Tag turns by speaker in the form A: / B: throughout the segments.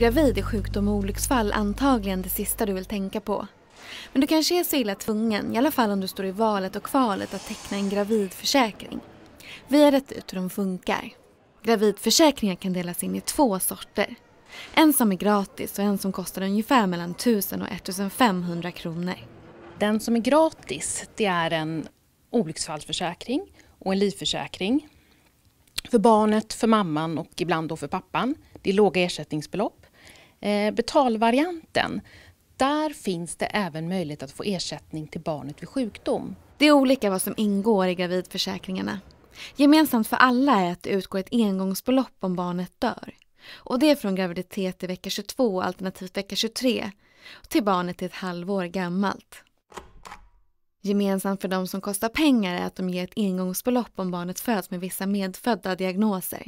A: gravid är sjukdom och olycksfall antagligen det sista du vill tänka på. Men du kanske är så illa tvungen, i alla fall om du står i valet och kvalet att teckna en gravidförsäkring. Vi har rätt ut hur de funkar. Gravidförsäkringar kan delas in i två sorter. En som är gratis och en som kostar ungefär mellan 1000 och 1500 kronor. Den som är gratis det är en olycksfallsförsäkring
B: och en livförsäkring. För barnet, för mamman och ibland då för pappan. Det är låga ersättningsbelopp. Eh, betalvarianten, där finns det
A: även möjlighet att få ersättning till barnet vid sjukdom. Det är olika vad som ingår i gravidförsäkringarna. Gemensamt för alla är att det utgår ett engångsbelopp om barnet dör. Och det är från graviditet i vecka 22 alternativt vecka 23 till barnet är ett halvår gammalt. Gemensamt för de som kostar pengar är att de ger ett engångsbelopp om barnet föds med vissa medfödda diagnoser.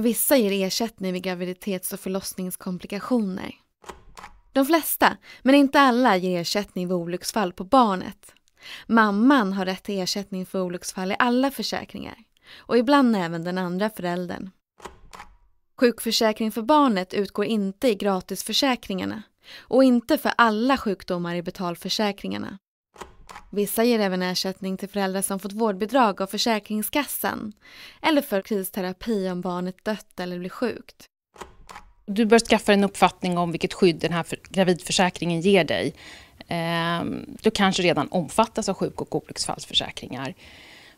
A: Vissa ger ersättning vid graviditets och förlossningskomplikationer. De flesta, men inte alla, ger ersättning vid olycksfall på barnet. Mamman har rätt till ersättning för olycksfall i alla försäkringar och ibland även den andra föräldern. Sjukförsäkring för barnet utgår inte i gratisförsäkringarna och inte för alla sjukdomar i betalförsäkringarna. Vissa ger även ersättning till föräldrar som fått vårdbidrag av Försäkringskassan eller för kristerapi om barnet dött eller blir sjukt.
B: Du bör skaffa en uppfattning om vilket skydd den här gravidförsäkringen ger dig. Ehm, du kanske redan omfattas av sjuk och olycksfallsförsäkringar.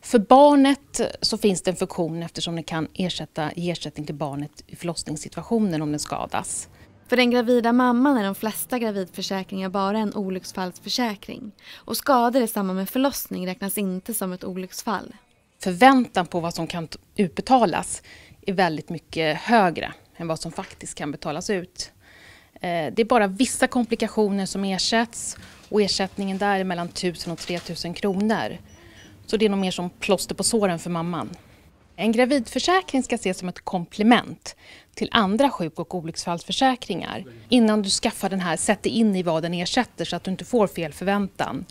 B: För barnet så finns det en funktion eftersom den kan ersätta, ge ersättning till barnet i förlossningssituationen om den skadas.
A: För den gravida mamman är de flesta gravidförsäkringar bara en olycksfallsförsäkring och skador i samband med förlossning räknas inte som ett olycksfall. Förväntan på vad som kan utbetalas är väldigt mycket högre
B: än vad som faktiskt kan betalas ut. Eh, det är bara vissa komplikationer som ersätts och ersättningen där är mellan 1000 och 3000 kronor. Så det är nog mer som plåster på såren för mamman. En gravidförsäkring ska ses som ett komplement till andra sjuk och olycksfallsförsäkringar. Innan du skaffar den här, sätt dig in i vad den ersätter så att du inte får fel förväntan.